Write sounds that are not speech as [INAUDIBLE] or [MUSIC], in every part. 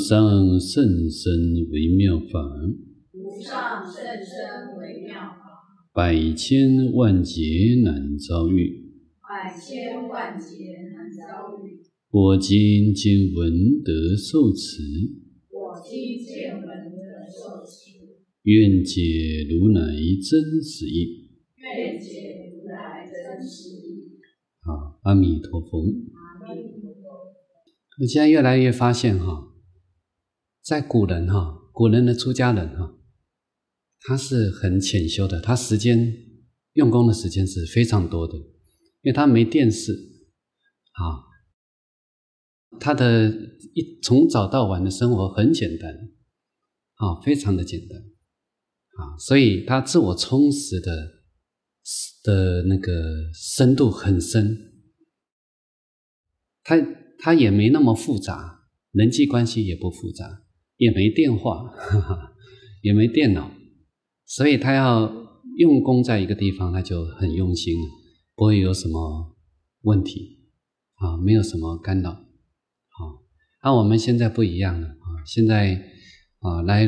无上甚深微妙法，无上甚深微妙法，百千万劫难遭遇，百千万劫难遭遇。我今见闻得受持，我今见闻得受持，愿解如来真实意，愿解如来真实意。好，阿弥陀佛，阿弥陀佛。我现在越来越发现哈。在古人哈，古人的出家人哈，他是很浅修的，他时间用功的时间是非常多的，因为他没电视，啊，他的一从早到晚的生活很简单，啊，非常的简单，啊，所以他自我充实的的那个深度很深，他他也没那么复杂，人际关系也不复杂。也没电话，哈哈，也没电脑，所以他要用功在一个地方，他就很用心了，不会有什么问题啊，没有什么干扰。好，那我们现在不一样了啊，现在啊来，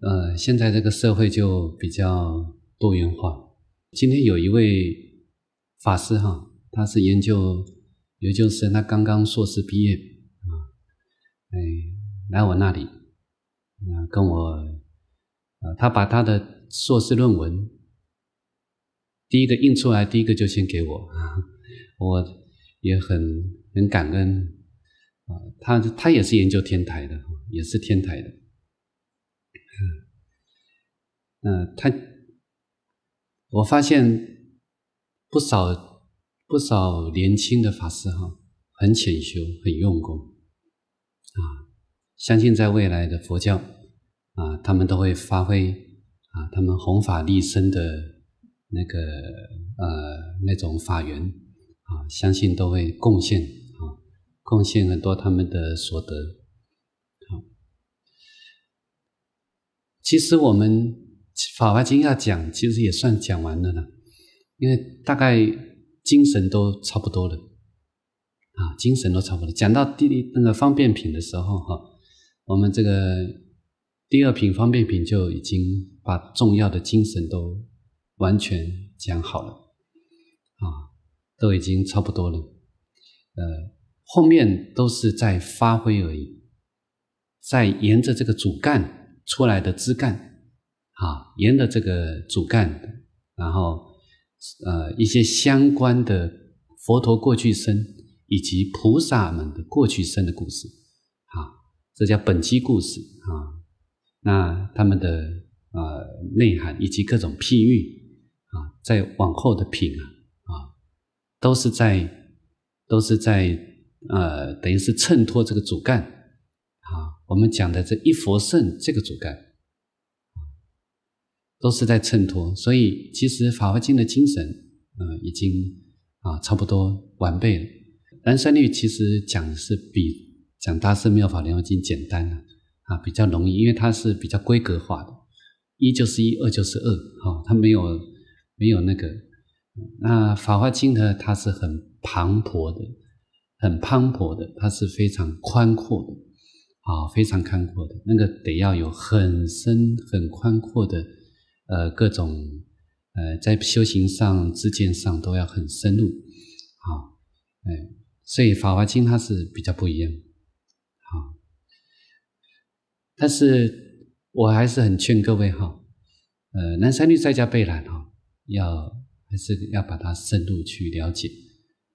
呃，现在这个社会就比较多元化。今天有一位法师哈，他是研究，也就是他刚刚硕士毕业。来我那里，啊，跟我，啊，他把他的硕士论文第一个印出来，第一个就先给我，[LAUGHS] 我也很很感恩，啊，他他也是研究天台的，也是天台的，嗯，[LAUGHS] 他我发现不少不少年轻的法师哈，很潜修，很用功。相信在未来的佛教，啊，他们都会发挥啊，他们弘法利生的那个呃那种法缘啊，相信都会贡献啊，贡献很多他们的所得。好，其实我们法华经要讲，其实也算讲完了呢，因为大概精神都差不多了，啊，精神都差不多。讲到地利那个方便品的时候，哈。我们这个第二品方便品就已经把重要的精神都完全讲好了，啊，都已经差不多了，呃，后面都是在发挥而已，在沿着这个主干出来的枝干，啊，沿着这个主干，然后呃一些相关的佛陀过去生以及菩萨们的过去生的故事。这叫本机故事啊，那他们的啊内涵以及各种譬喻啊，在往后的品啊啊，都是在都是在呃，等于是衬托这个主干啊，我们讲的这一佛圣这个主干都是在衬托。所以，其实《法华经》的精神啊，已经啊差不多完备了。南山律其实讲的是比。讲《大圣妙法莲华经》简单啊，啊，比较容易，因为它是比较规格化的，一就是一，二就是二，哈，它没有没有那个。那《法华经》呢，它是很磅礴的，很磅礴的，它是非常宽阔的，啊，非常宽阔的，那个得要有很深、很宽阔的，呃，各种呃，在修行上、自见上都要很深入，啊，哎，所以《法华经》它是比较不一样。但是我还是很劝各位哈，呃，《南山绿在家备兰哈，要还是要把它深入去了解，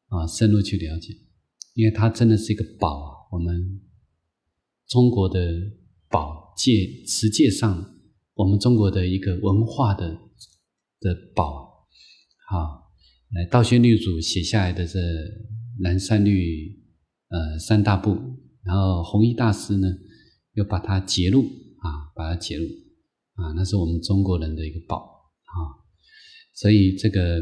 啊，深入去了解，因为它真的是一个宝，我们中国的宝界，实际上我们中国的一个文化的的宝，好，来，道宣律祖写下来的这《南山律》呃三大部，然后弘一大师呢。要把它截露啊，把它截露啊，那是我们中国人的一个宝啊。所以，这个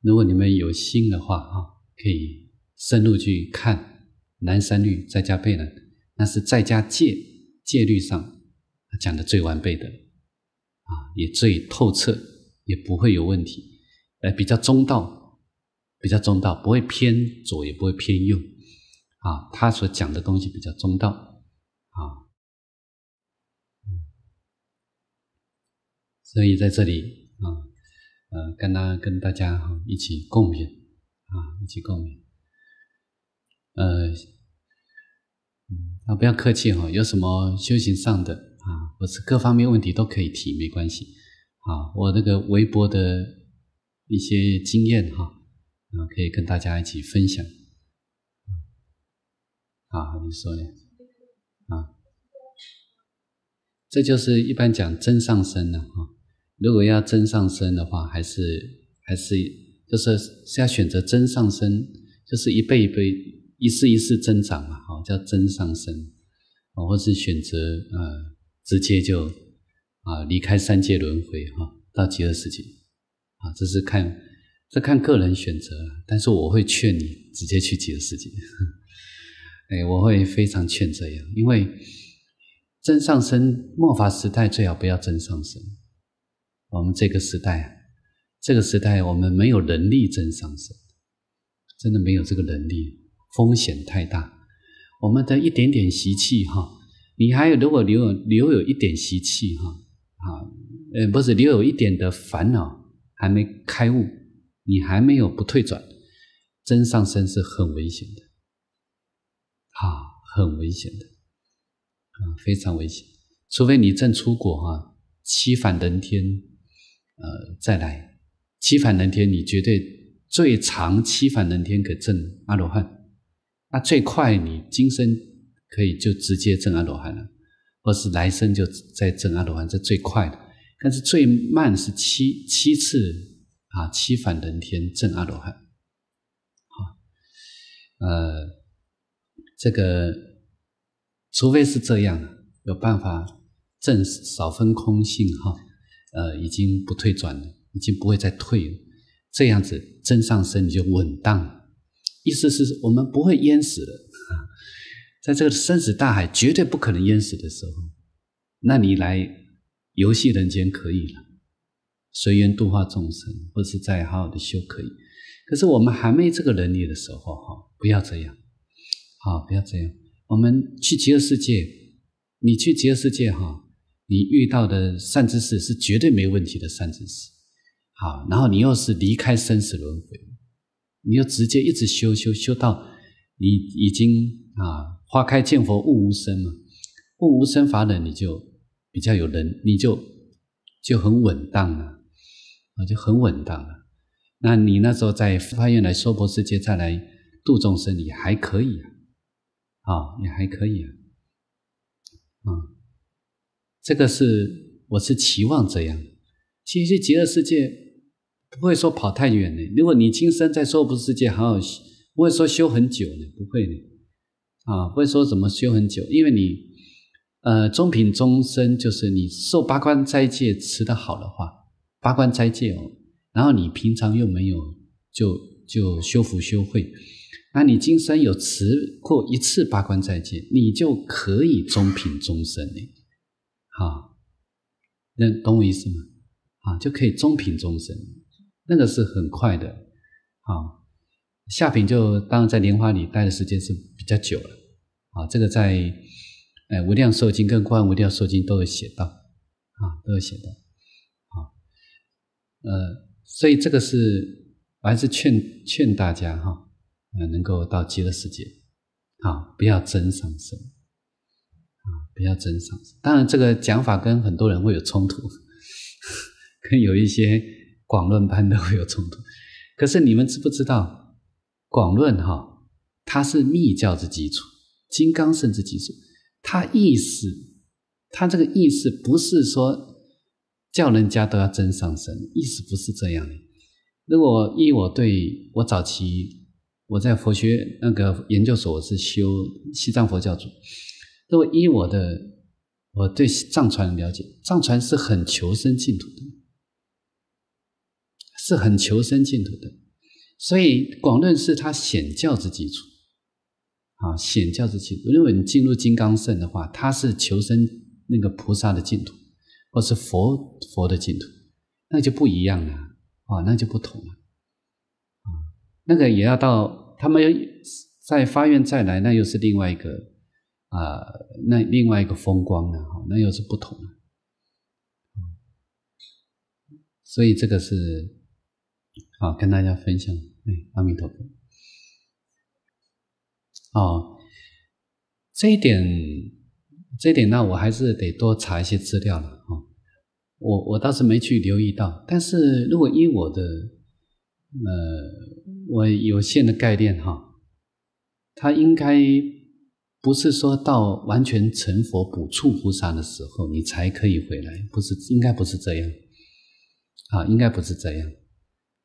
如果你们有心的话啊，可以深入去看《南山律在家背呢，那是在家戒戒律上讲的最完备的啊，也最透彻，也不会有问题。呃，比较中道，比较中道，不会偏左，也不会偏右啊。他所讲的东西比较中道。好，所以在这里啊，呃，跟大跟大家一起共勉啊，一起共勉。呃，嗯，啊，不要客气哈，有什么修行上的啊，或是各方面问题都可以提，没关系，啊，我那个微博的一些经验哈，啊，可以跟大家一起分享，啊，你说。呢？这就是一般讲真上升呢，哈。如果要真上升的话，还是还是就是是要选择真上升，就是一辈一辈一世一世增长嘛，好叫真上升，或是选择呃直接就啊离开三界轮回哈，到极乐世界，啊，这是看这看个人选择，但是我会劝你直接去极乐世界，[LAUGHS] 哎，我会非常劝这样，因为。真上身末法时代最好不要真上身。我们这个时代啊，这个时代我们没有能力真上身，真的没有这个能力，风险太大。我们的一点点习气哈，你还有如果留有留有一点习气哈，啊，呃，不是留有一点的烦恼还没开悟，你还没有不退转，真上身是很危险的，啊，很危险的。啊，非常危险，除非你正出国哈，七返人天，呃，再来七返人天，你绝对最长七返人天可证阿罗汉，那最快你今生可以就直接证阿罗汉了，或是来生就再证阿罗汉，这最快的。但是最慢是七七次啊，七返人天证阿罗汉。好，呃，这个。除非是这样，有办法证少分空性哈，呃，已经不退转了，已经不会再退了。这样子真上身你就稳当了，意思是我们不会淹死了。在这个生死大海绝对不可能淹死的时候，那你来游戏人间可以了，随缘度化众生，或是再好好的修可以。可是我们还没这个能力的时候哈，不要这样，好，不要这样。我们去极乐世界，你去极乐世界哈，你遇到的善知识是绝对没问题的善知识。好，然后你又是离开生死轮回，你又直接一直修修修到你已经啊花开见佛，悟无生嘛，悟无生法忍，你就比较有人，你就就很稳当了，啊就很稳当了。那你那时候在发愿来娑婆世界再来度众生，你还可以啊。啊，也还可以啊，嗯，这个是我是期望这样。其实极乐世界不会说跑太远的，如果你今生在娑婆世界好好，不会说修很久呢，不会呢，啊，不会说怎么修很久，因为你，呃，中品终身就是你受八关斋戒持得好的话，八关斋戒哦，然后你平常又没有，就就修福修慧。那你今生有持过一次八关斋戒，你就可以中品终身嘞，啊，那懂我意思吗？啊，就可以中品终身，那个是很快的，啊，下品就当然在莲花里待的时间是比较久了，啊，这个在呃《无量寿经跟观无量寿经都有写到，啊，都有写到，啊，呃，所以这个是我还是劝劝大家哈。啊，能够到极乐世界，啊，不要真上身，啊，不要真上身。当然，这个讲法跟很多人会有冲突，[LAUGHS] 跟有一些广论班都有冲突。可是你们知不知道，广论哈，它是密教之基础，金刚圣之基础。它意思，它这个意思不是说叫人家都要真上身，意思不是这样的。如果依我对我早期。我在佛学那个研究所是修西藏佛教组，那么依我的我对藏传了解，藏传是很求生净土的，是很求生净土的，所以广论是他显教之基础，啊，显教之基础。如果你进入金刚圣的话，它是求生那个菩萨的净土，或是佛佛的净土，那就不一样了啊，那就不同了。那个也要到他们在发愿再来，那又是另外一个啊，那另外一个风光啊、哈，那又是不同了。所以这个是好跟大家分享。哎，阿弥陀佛。哦，这一点，这一点，那我还是得多查一些资料了哦。我我倒是没去留意到，但是如果依我的，呃。我有限的概念哈，他应该不是说到完全成佛补处菩萨的时候，你才可以回来，不是应该不是这样啊？应该不是这样，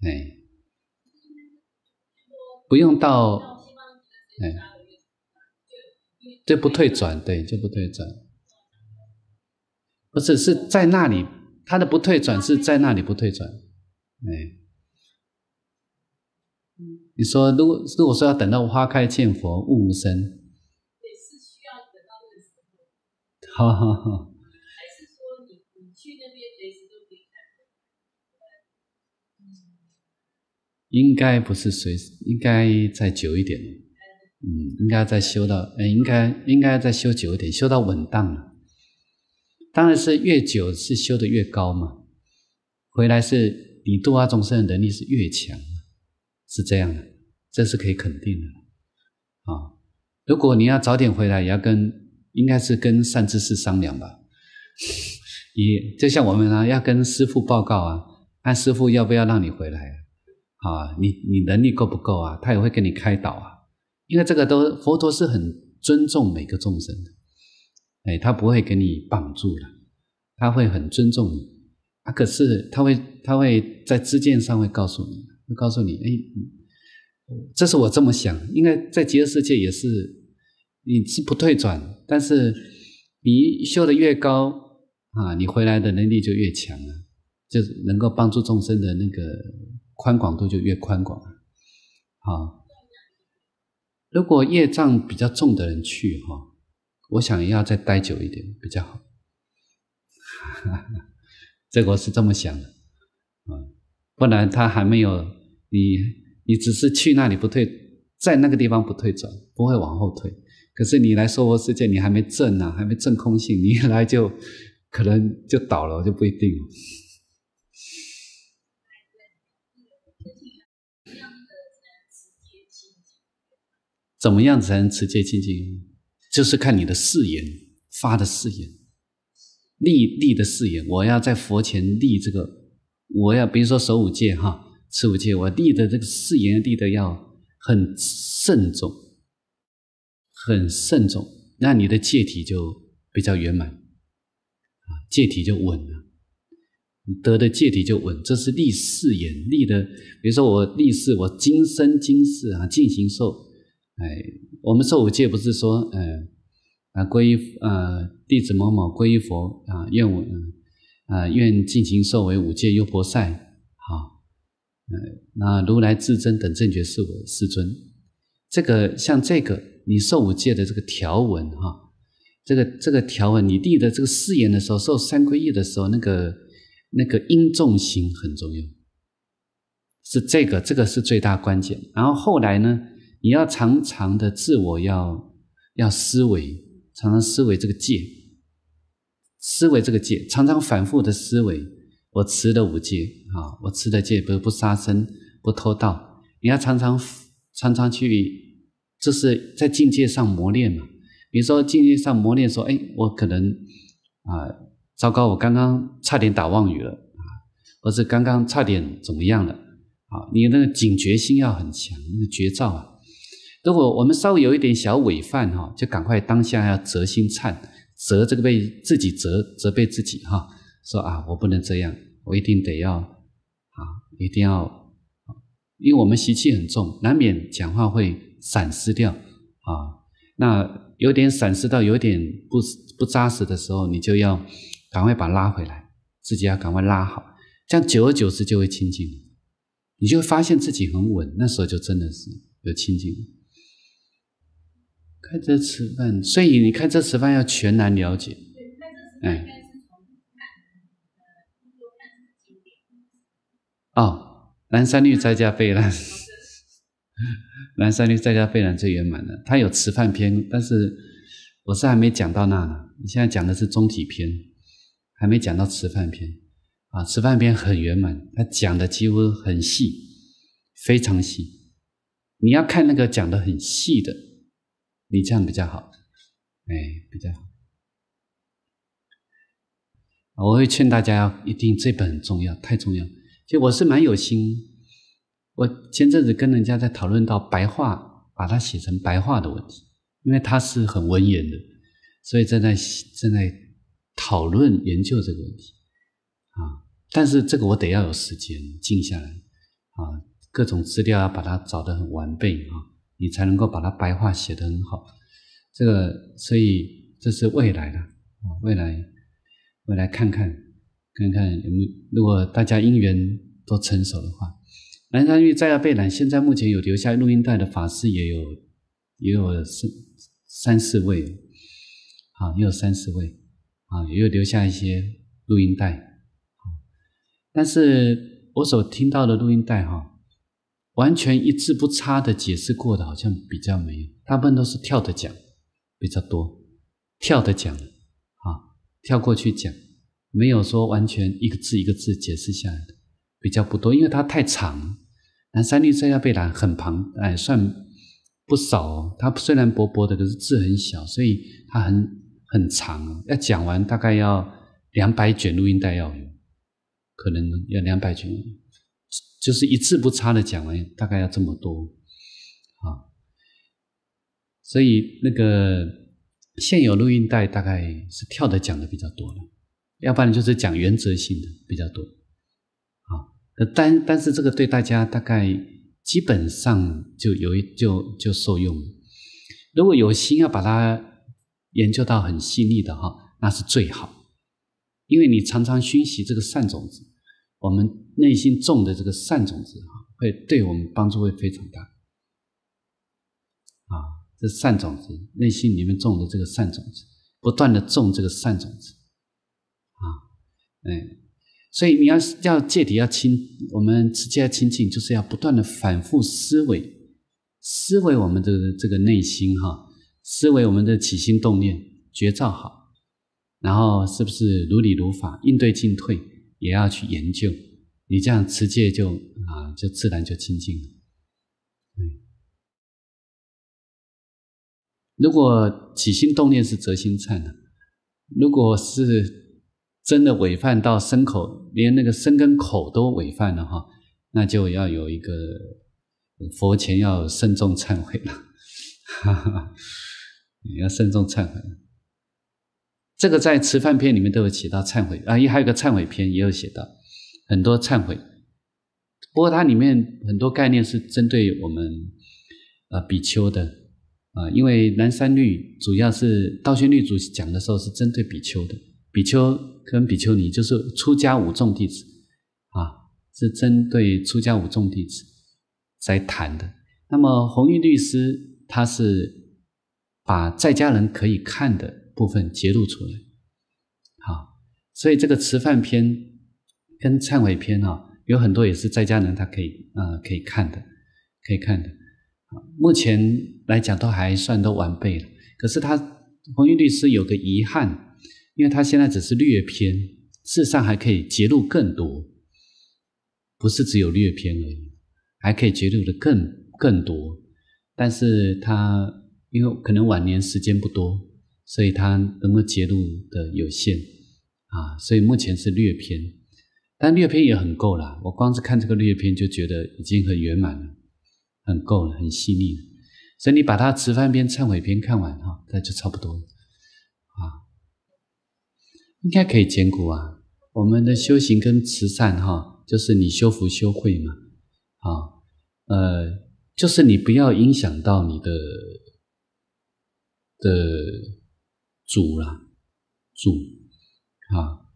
哎，不用到哎，这不退转，对，就不退转，不是是在那里，他的不退转是在那里不退转，哎。你说，如果如果说要等到花开见佛，悟无声，对，是需要等到那个时候。哈哈哈。还是说你你去那边随时都可以看？应该不是随时，应该再久一点。嗯，应该再修到，嗯，应该应该再修久一点，修到稳当了。当然是越久是修的越高嘛，回来是你度化众生的能力是越强，是这样的。这是可以肯定的，啊！如果你要早点回来，也要跟应该是跟善知识商量吧。[LAUGHS] 你就像我们啊，要跟师傅报告啊，看师傅要不要让你回来啊。你你能力够不够啊？他也会给你开导啊。因为这个都佛陀是很尊重每个众生的，哎，他不会给你绑住了，他会很尊重你啊。可是他会他会在知见上会告诉你，会告诉你，哎。这是我这么想，应该在极乐世界也是，你是不退转，但是你修的越高啊，你回来的能力就越强啊，就能够帮助众生的那个宽广度就越宽广好，如果业障比较重的人去哈，我想要再待久一点比较好。[LAUGHS] 这我是这么想的，啊，不然他还没有你。你只是去那里不退，在那个地方不退转，不会往后退。可是你来受佛世界，你还没证呢，还没证空性，你一来就可能就倒了，就不一定了。怎么样才能直接清净？就是看你的誓言，发的誓言，立立的誓言。我要在佛前立这个，我要比如说守五戒哈。此五戒，我立的这个誓言立的要很慎重，很慎重，那你的戒体就比较圆满啊，戒体就稳了，你得的戒体就稳。这是立誓言立的，比如说我立誓，我今生今世啊，尽行受。哎，我们受五戒不是说，呃，啊，皈依，啊，弟子某某皈依佛啊，愿我，啊，愿尽行受为五戒优婆塞。那如来至真等正觉是我世尊。这个像这个你受五戒的这个条文哈，这个这个条文你立的这个誓言的时候，受三皈依的时候，那个那个因重心很重要，是这个这个是最大关键。然后后来呢，你要常常的自我要要思维，常常思维这个戒，思维这个戒，常常反复的思维。我持的五戒啊，我持的戒不不杀生，不偷盗。你要常常、常常去，就是在境界上磨练嘛。比如说境界上磨练，说哎，我可能啊，糟糕，我刚刚差点打妄语了啊，或者刚刚差点怎么样了啊？你那个警觉心要很强，那个绝招啊。如果我们稍微有一点小违犯哈，就赶快当下要责心忏，责这个被自己责责备自己哈。说啊，我不能这样，我一定得要啊，一定要，因为我们习气很重，难免讲话会散失掉啊。那有点散失到有点不不扎实的时候，你就要赶快把拉回来，自己要赶快拉好，这样久而久之就会清净了。你就会发现自己很稳，那时候就真的是有清净。开车吃饭，所以你开车吃饭要全然了解，哎。哦，蓝山绿在家贝兰，蓝山绿在家贝兰最圆满了。他有吃饭篇，但是我是还没讲到那呢。你现在讲的是中体篇，还没讲到吃饭篇啊。吃饭篇很圆满，他讲的几乎很细，非常细。你要看那个讲的很细的，你这样比较好，哎，比较好。我会劝大家，一定这本很重要，太重要。其实我是蛮有心，我前阵子跟人家在讨论到白话，把它写成白话的问题，因为它是很文言的，所以正在正在讨论研究这个问题，啊，但是这个我得要有时间静下来，啊，各种资料要把它找得很完备啊，你才能够把它白话写得很好，这个所以这是未来的啊，未来，我来看看。看看，没有，如果大家因缘都成熟的话，南山玉在阿贝兰，现在目前有留下录音带的法师也有，也有三三四位，啊，也有三四位，啊，也有留下一些录音带，但是我所听到的录音带，哈，完全一字不差的解释过的，好像比较没有，大部分都是跳着讲比较多，跳着讲，啊，跳过去讲。没有说完全一个字一个字解释下来的比较不多，因为它太长。南三绿塞亚贝兰很庞，哎，算不少哦。它虽然薄薄的，可是字很小，所以它很很长要讲完大概要两百卷录音带要有，可能要两百卷，就是一字不差的讲完，大概要这么多啊。所以那个现有录音带大概是跳的讲的比较多了。要不然就是讲原则性的比较多啊。但但是这个对大家大概基本上就有一就就受用。了。如果有心要把它研究到很细腻的哈，那是最好，因为你常常熏习这个善种子，我们内心种的这个善种子哈，会对我们帮助会非常大啊。这善种子内心里面种的这个善种子，不断的种这个善种子。哎，所以你要要戒底要清，我们持戒清净就是要不断的反复思维，思维我们的这个内心哈，思维我们的起心动念，觉照好，然后是不是如理如法应对进退，也要去研究，你这样持戒就啊就自然就清净了。如果起心动念是择心忏呢，如果是。真的违犯到身口，连那个身跟口都违犯了哈，那就要有一个佛前要慎重忏悔了，哈哈，你要慎重忏悔这个在吃饭篇里面都有起到忏悔啊，也还有个忏悔篇也有写到很多忏悔。不过它里面很多概念是针对我们啊比丘的啊，因为南山律主要是道宣律主讲的时候是针对比丘的，比丘。跟比丘尼就是出家五众弟子啊，是针对出家五众弟子在谈的。那么弘一律师他是把在家人可以看的部分揭露出来，好，所以这个吃饭篇跟忏悔篇啊，有很多也是在家人他可以啊可以看的，可以看的。目前来讲都还算都完备了，可是他弘一律师有个遗憾。因为他现在只是略篇，事实上还可以揭露更多，不是只有略篇而已，还可以揭露的更更多。但是他因为可能晚年时间不多，所以他能够揭露的有限啊，所以目前是略篇，但略篇也很够了。我光是看这个略篇就觉得已经很圆满了，很够了，很细腻了。所以你把它词犯篇、忏悔篇看完哈，那就差不多了。应该可以兼顾啊，我们的修行跟慈善哈，就是你修福修慧嘛，啊，呃，就是你不要影响到你的的主了，主，啊，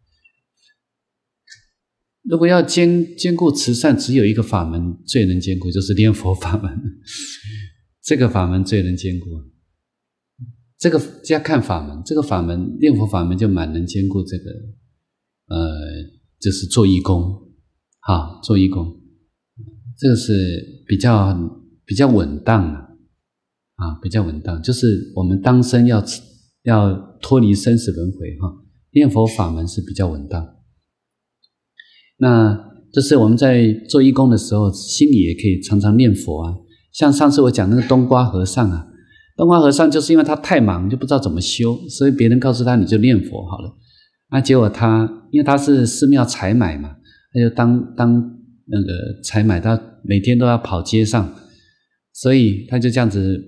如果要兼兼顾慈善，只有一个法门最能兼顾，就是念佛法门，[LAUGHS] 这个法门最能兼顾。这个就要看法门，这个法门念佛法门就蛮能兼顾这个，呃，就是做义工，哈，做义工，这个是比较比较稳当的，啊，比较稳当。就是我们当生要要脱离生死轮回，哈，念佛法门是比较稳当。那就是我们在做义工的时候，心里也可以常常念佛啊。像上次我讲那个冬瓜和尚啊。冬瓜和尚就是因为他太忙，就不知道怎么修，所以别人告诉他你就念佛好了。那结果他因为他是寺庙采买嘛，他就当当那个采买，他每天都要跑街上，所以他就这样子，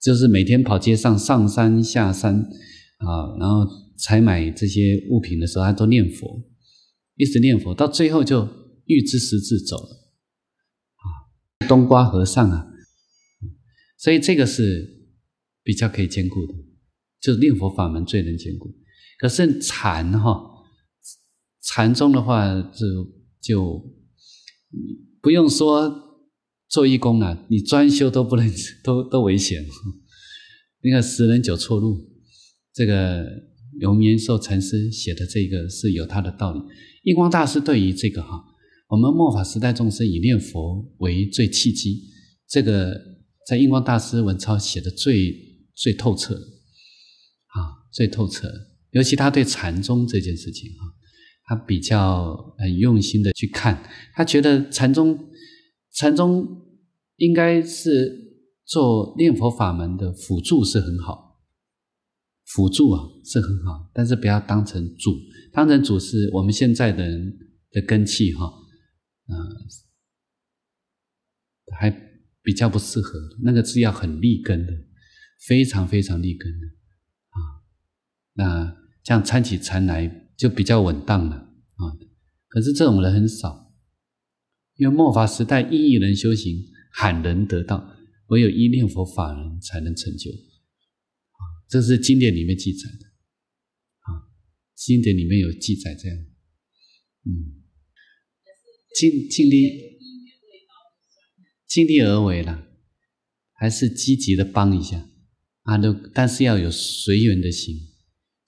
就是每天跑街上上山下山啊，然后采买这些物品的时候，他都念佛，一直念佛，到最后就欲知时字走了啊。冬瓜和尚啊，所以这个是。比较可以兼顾的，就是念佛法门最能兼顾。可是禅哈，禅宗的话就就不用说做义工了，你专修都不能，[LAUGHS] 都都危险。那个十人九错路，这个永明延寿禅师写的这个是有他的道理。印光大师对于这个哈，我们末法时代众生以念佛为最契机，这个在印光大师文超写的最。最透彻，啊，最透彻。尤其他对禅宗这件事情，哈，他比较很用心的去看。他觉得禅宗，禅宗应该是做念佛法门的辅助是很好，辅助啊是很好。但是不要当成主，当成主是我们现在的人的根器，哈，啊，还比较不适合。那个是要很立根的。非常非常立根的啊，那这样参起禅来就比较稳当了啊。可是这种人很少，因为末法时代一义人修行，罕能得道，唯有依念佛法人才能成就啊。这是经典里面记载的啊，经典里面有记载这样，嗯，尽尽力尽力而为了，还是积极的帮一下。啊，都但是要有随缘的心，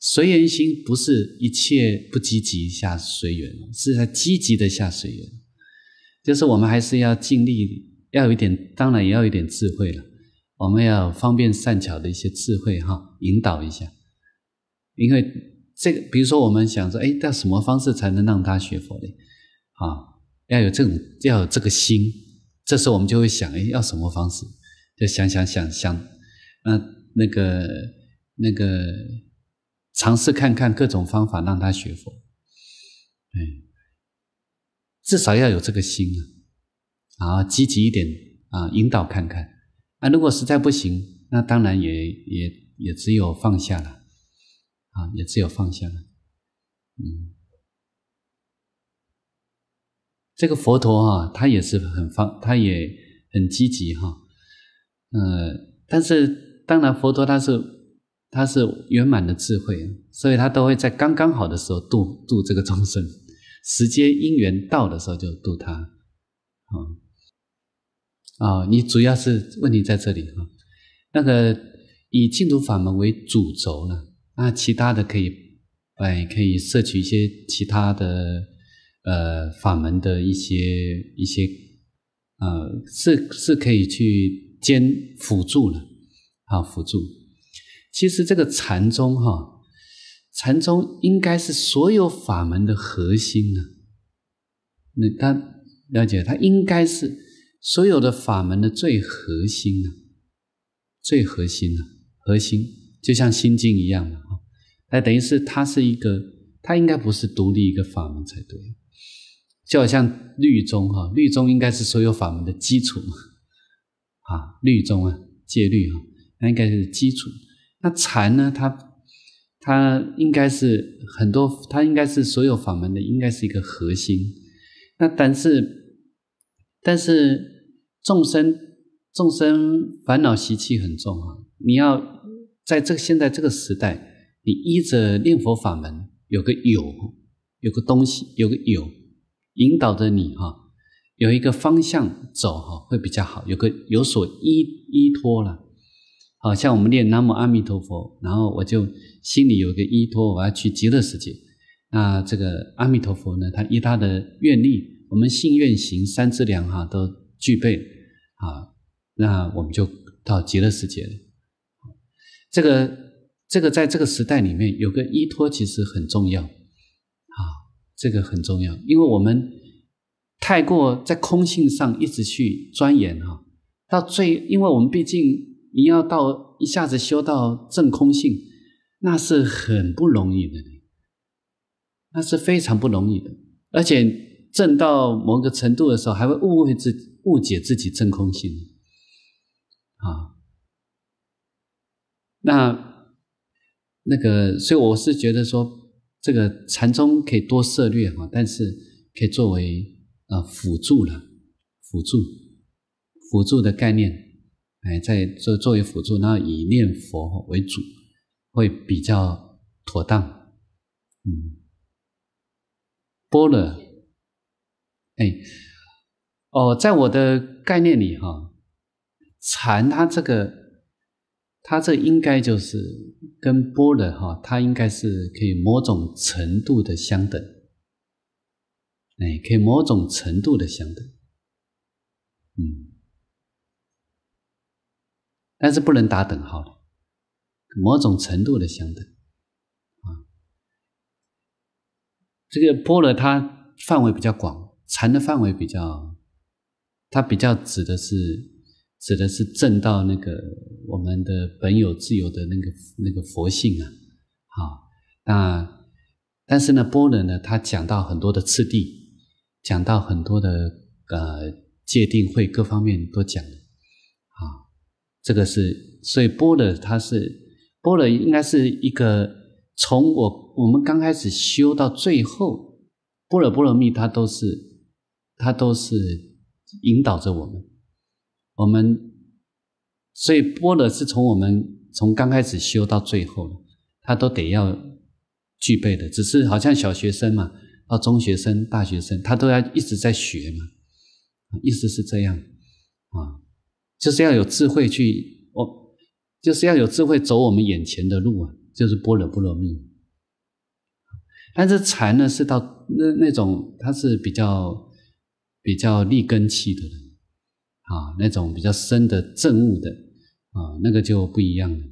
随缘心不是一切不积极下随缘，是他积极的下随缘。就是我们还是要尽力，要有一点，当然也要有一点智慧了。我们要方便善巧的一些智慧哈，引导一下。因为这个，比如说我们想说，哎，要什么方式才能让他学佛呢？啊，要有这种，要有这个心。这时候我们就会想，哎，要什么方式？就想想想想，那。那个那个，尝试看看各种方法让他学佛，哎，至少要有这个心啊，啊，积极一点啊，引导看看。啊，如果实在不行，那当然也也也只有放下了，啊，也只有放下了。嗯，这个佛陀啊，他也是很放，他也很积极哈，呃，但是。当然，佛陀他是他是圆满的智慧，所以他都会在刚刚好的时候度度这个众生，时间因缘到的时候就度他。啊啊，你主要是问题在这里啊。那个以净土法门为主轴了，那其他的可以哎可以摄取一些其他的呃法门的一些一些呃是是可以去兼辅助的。啊，辅助！其实这个禅宗哈，禅宗应该是所有法门的核心呢。那他了解，他应该是所有的法门的最核心啊，最核心啊，核心就像心经一样的啊。那等于是它是一个，它应该不是独立一个法门才对，就好像律宗哈，律宗应该是所有法门的基础嘛。啊，律宗啊，戒律啊。那应该是基础，那禅呢？它它应该是很多，它应该是所有法门的，应该是一个核心。那但是但是众生众生烦恼习气很重啊！你要在这个现在这个时代，你依着念佛法门，有个有有个东西，有个有引导着你哈，有一个方向走哈，会比较好，有个有所依依托了。好像我们念南无阿弥陀佛，然后我就心里有个依托，我要去极乐世界。那这个阿弥陀佛呢，他依他的愿力，我们信愿行三资粮哈都具备，啊，那我们就到极乐世界了。这个这个在这个时代里面有个依托其实很重要，啊，这个很重要，因为我们太过在空性上一直去钻研哈，到最，因为我们毕竟。你要到一下子修到正空性，那是很不容易的，那是非常不容易的。而且正到某个程度的时候，还会误会自误解自己正空性，啊，那那个，所以我是觉得说，这个禅宗可以多涉略哈，但是可以作为呃辅助了，辅助辅助的概念。哎，在作作为辅助，然后以念佛为主，会比较妥当。嗯，波若，哎，哦，在我的概念里哈，禅它这个，它这应该就是跟波若哈，它应该是可以某种程度的相等，哎，可以某种程度的相等。嗯。但是不能打等号的，某种程度的相等，啊，这个波罗他范围比较广，禅的范围比较，它比较指的是指的是正到那个我们的本有自由的那个那个佛性啊，好，那但是呢，波罗呢，它讲到很多的次第，讲到很多的呃界定会各方面都讲。这个是，所以波尔他是，波尔应该是一个从我我们刚开始修到最后，波罗波罗蜜，他都是他都是引导着我们，我们，所以波尔是从我们从刚开始修到最后，他都得要具备的，只是好像小学生嘛，到中学生、大学生，他都要一直在学嘛，一直是这样，啊。就是要有智慧去，哦，就是要有智慧走我们眼前的路啊，就是波罗波罗蜜。但是禅呢，是到那那种，它是比较比较立根气的人啊，那种比较深的正悟的啊，那个就不一样了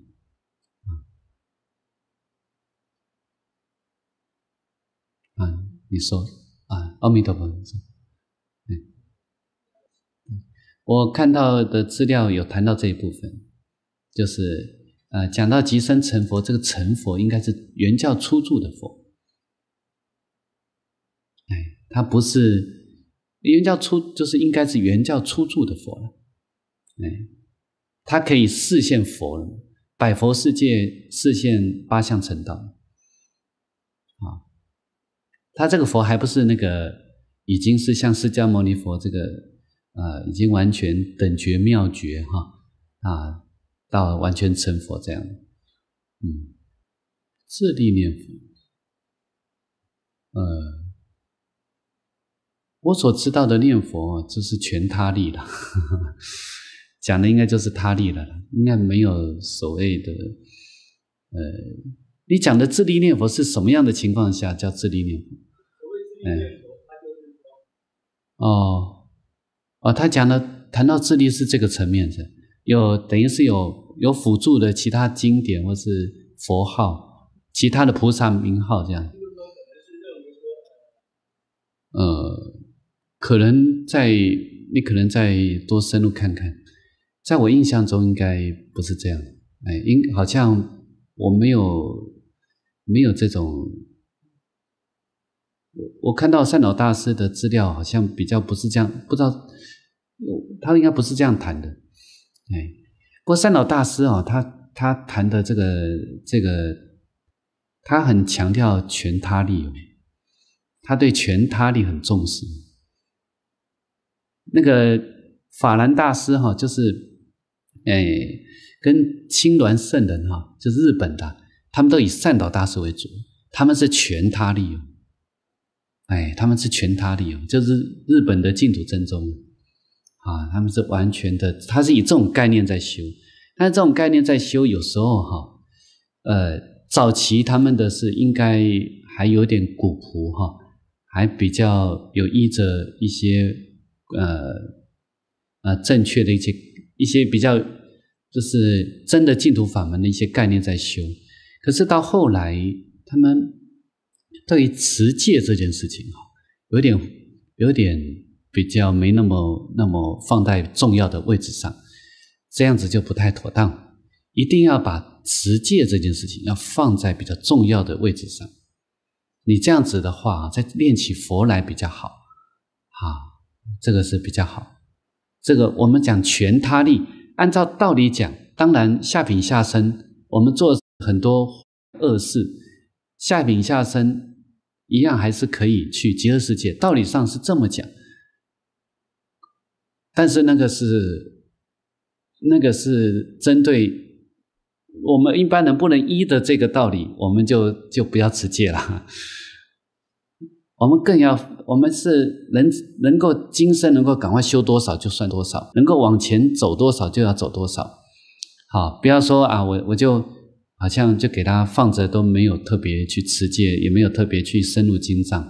啊。啊，你说啊，阿弥陀佛。我看到的资料有谈到这一部分，就是，呃，讲到极生成佛，这个成佛应该是原教初住的佛，哎，他不是原教初，就是应该是原教初住的佛了，哎，他可以示现佛了，百佛世界示现八相成道，啊，他这个佛还不是那个，已经是像释迦牟尼佛这个。啊，已经完全等觉妙觉哈啊，到完全成佛这样。嗯，自力念佛，呃，我所知道的念佛，就是全他力的，[LAUGHS] 讲的应该就是他力的了，应该没有所谓的呃，你讲的自力念佛是什么样的情况下叫自力念佛？嗯、哦。哦，他讲的谈到智力是这个层面的，有等于是有有辅助的其他经典或是佛号、其他的菩萨名号这样。呃，可能在你可能再多深入看看，在我印象中应该不是这样。哎，应好像我没有没有这种，我我看到三老大师的资料好像比较不是这样，不知道。他应该不是这样谈的，哎，不过善导大师啊，他他谈的这个这个，他很强调全他力哦，他对全他力很重视。那个法兰大师哈，就是哎，跟青鸾圣人哈，就是日本的，他们都以善导大师为主，他们是全他力哦，哎，他们是全他力哦，就是日本的净土正宗。啊，他们是完全的，他是以这种概念在修，但是这种概念在修，有时候哈，呃，早期他们的，是应该还有点古朴哈，还比较有依着一些，呃，呃正确的一些一些比较，就是真的净土法门的一些概念在修，可是到后来，他们对于持戒这件事情哈，有点有点。比较没那么那么放在重要的位置上，这样子就不太妥当。一定要把持戒这件事情要放在比较重要的位置上。你这样子的话，在练起佛来比较好，啊，这个是比较好。这个我们讲全他利，按照道理讲，当然下品下生，我们做很多恶事，下品下生一样还是可以去极乐世界。道理上是这么讲。但是那个是，那个是针对我们一般人不能依的这个道理，我们就就不要持戒了。[LAUGHS] 我们更要，我们是能能够今生能够赶快修多少就算多少，能够往前走多少就要走多少。好，不要说啊，我我就好像就给他放着都没有特别去持戒，也没有特别去深入经藏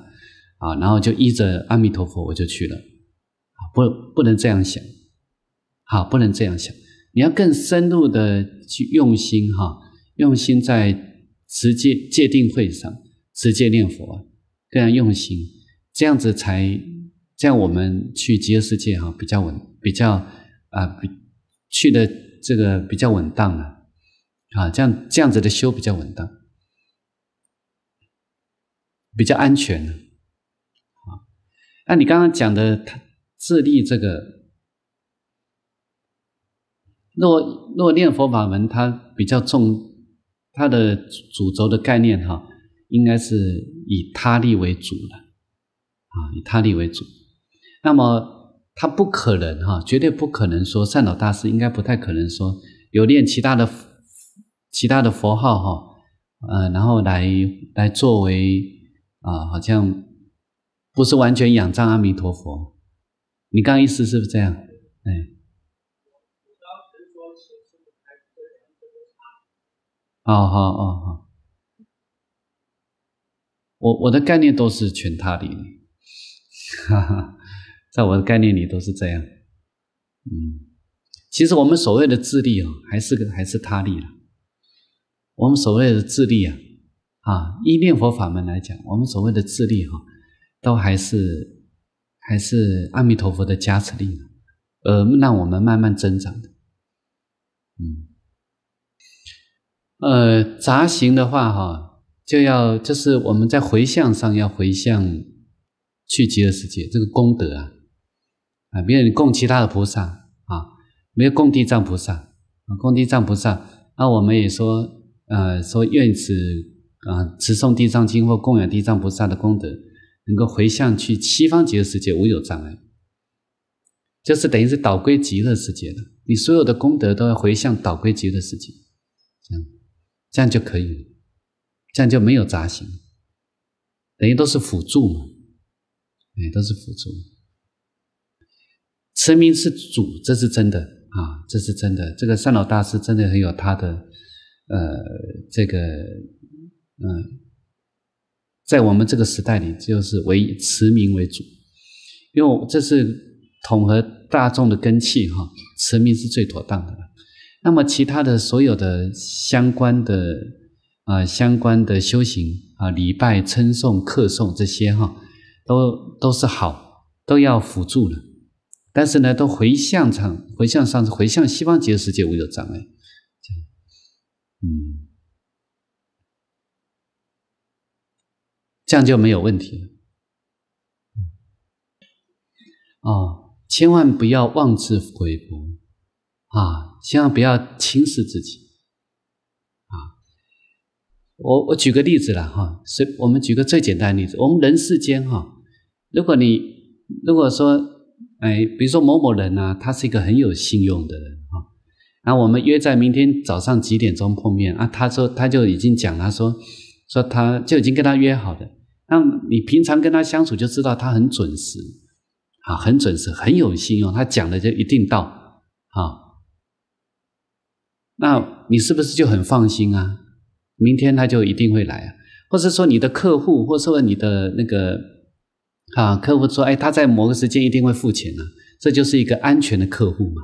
啊，然后就依着阿弥陀佛我就去了。不，不能这样想，好，不能这样想。你要更深入的去用心，哈，用心在直接界定会上直接念佛，更要用心，这样子才这样我们去极乐世界，哈，比较稳，比较啊，比去的这个比较稳当了、啊，这样这样子的修比较稳当，比较安全的，啊，那你刚刚讲的他。自力这个，若若念佛法门，它比较重它的主轴的概念哈，应该是以他利为主了啊，以他利为主。那么他不可能哈，绝对不可能说善导大师应该不太可能说有念其他的其他的佛号哈，嗯，然后来来作为啊，好像不是完全仰仗阿弥陀佛。你刚意思是不是这样？哎，哦，好，哦，好，我我的概念都是全他力，哈哈，在我的概念里都是这样。嗯，其实我们所谓的智力啊，还是个还是他利了。我们所谓的智力啊，啊，依念佛法门来讲，我们所谓的智力哈，都还是。还是阿弥陀佛的加持力，呃，让我们慢慢增长的。嗯，呃，杂行的话，哈，就要就是我们在回向上要回向去极乐世界这个功德啊，啊，比如你供其他的菩萨啊，没有供地藏菩萨啊，供地藏菩萨，那我们也说，呃，说愿此啊，持诵地藏经或供养地藏菩萨的功德。能够回向去西方极乐世界无有障碍，就是等于是导归极乐世界的，你所有的功德都要回向导归极乐世界，这样，这样就可以了，这样就没有杂心，等于都是辅助嘛，哎，都是辅助，持名是主，这是真的啊，这是真的，这个善老大师真的很有他的，呃，这个，嗯。在我们这个时代里，就是唯慈名为主，因为这是统合大众的根器哈，慈名是最妥当的了。那么其他的所有的相关的啊、相关的修行啊、礼拜、称颂、客颂这些哈，都都是好，都要辅助的。但是呢，都回向场，回向上回向西方极乐世界为有障碍，嗯。这样就没有问题了。哦，千万不要妄自菲薄啊！千万不要轻视自己啊！我我举个例子了哈，是我们举个最简单的例子，我们人世间哈，如果你如果说哎，比如说某某人呢，他是一个很有信用的人哈，然后我们约在明天早上几点钟碰面啊，他说他就已经讲了说说他就已经跟他约好的。那你平常跟他相处就知道他很准时，啊，很准时，很有信用，他讲的就一定到，啊，那你是不是就很放心啊？明天他就一定会来啊？或者说你的客户，或是说你的那个啊，客户说，哎，他在某个时间一定会付钱啊，这就是一个安全的客户嘛，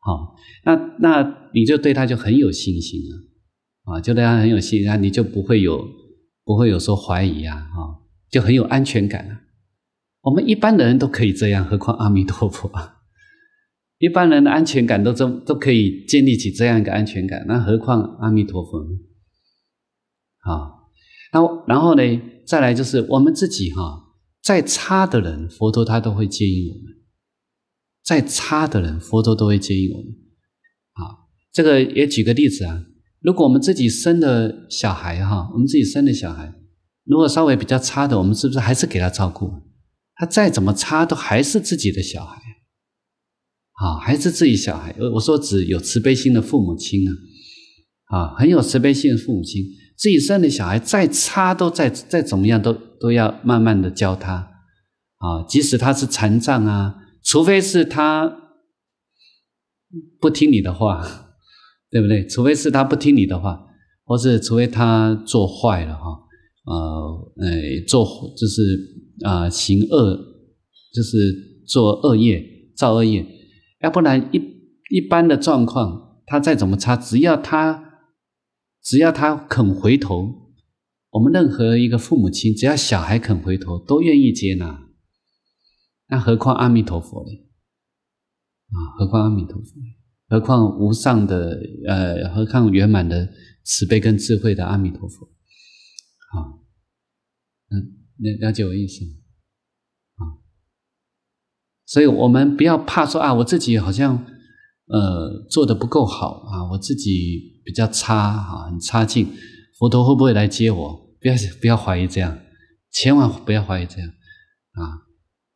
好，那那你就对他就很有信心了，啊，就对他很有信，心，那你就不会有不会有说怀疑啊，哈。就很有安全感了。我们一般的人都可以这样，何况阿弥陀佛。[LAUGHS] 一般人的安全感都这都可以建立起这样一个安全感，那何况阿弥陀佛呢？啊，那然后呢？再来就是我们自己哈，再差的人，佛陀他都会接议我们；再差的人，佛陀都会接议我们。啊，这个也举个例子啊，如果我们自己生的小孩哈，我们自己生的小孩。如果稍微比较差的，我们是不是还是给他照顾？他再怎么差，都还是自己的小孩，啊，还是自己小孩。我我说指有慈悲心的父母亲啊，啊，很有慈悲心的父母亲，自己生的小孩再差，都再再怎么样，都都要慢慢的教他，啊，即使他是残障啊，除非是他不听你的话，对不对？除非是他不听你的话，或是除非他做坏了哈。呃，诶，做就是啊，行恶就是做恶业、造恶业，要不然一一般的状况，他再怎么差，只要他只要他肯回头，我们任何一个父母亲，只要小孩肯回头，都愿意接纳。那何况阿弥陀佛呢？啊，何况阿弥陀佛，何况无上的呃，何况圆满的慈悲跟智慧的阿弥陀佛，好。嗯，了了解我意思吗？啊，所以我们不要怕说啊，我自己好像呃做的不够好啊，我自己比较差啊，很差劲，佛陀会不会来接我？不要不要怀疑这样，千万不要怀疑这样啊！